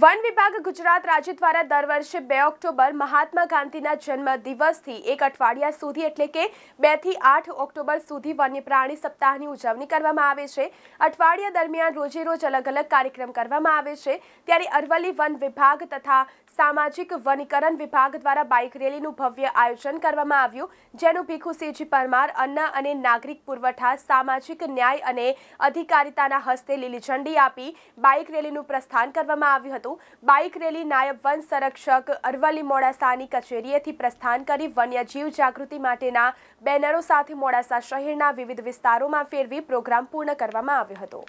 One વિભાગ ગુજરાત રાજ્ય દ્વારા દર વર્ષે 2 ઓક્ટોબર મહાત્મા ગાંધીના જન્મદિવસથી 18 ઓક્ટોબર સુધી એટલે કે 2 થી 8 ઓક્ટોબર સુધી વન્ય પ્રાણી સપ્તાહની ઉજવણી કરવામાં આવે છે. આઠવાડિયા દરમિયાન રોજેરોજ અલગ અલગ કાર્યક્રમ કરવામાં આવે છે. ત્યારે અરવલ્લી વન વિભાગ તથા સામાજિક વનીકરણ વિભાગ દ્વારા બાઇક રેલીનું ભવ્ય આયોજન કરવામાં આવ્યું. જેનું પિકુ સેજી પરમાર, Анна અને નાગરિક પૂર્વઠા સામાજિક ન્યાય અને અધિકારિતાના હસ્તે લીલી ચંડી આપી બાઇક રેલીનું પ્રસ્થાન કરવામાં આવ્યું. બાઇક રેલી નાયબ વન સંરક્ષક અરવલી મોડાસાની કચેરીએથી પ્રસ્થાન કરી વન્યજીવ જાગૃતિ માટેના બેનરો સાથે મોડાસા શહેરના વિવિધ વિસ્તારોમાં ફેરવી પ્રોગ્રામ પૂર્ણ કરવામાં આવ્યો હતો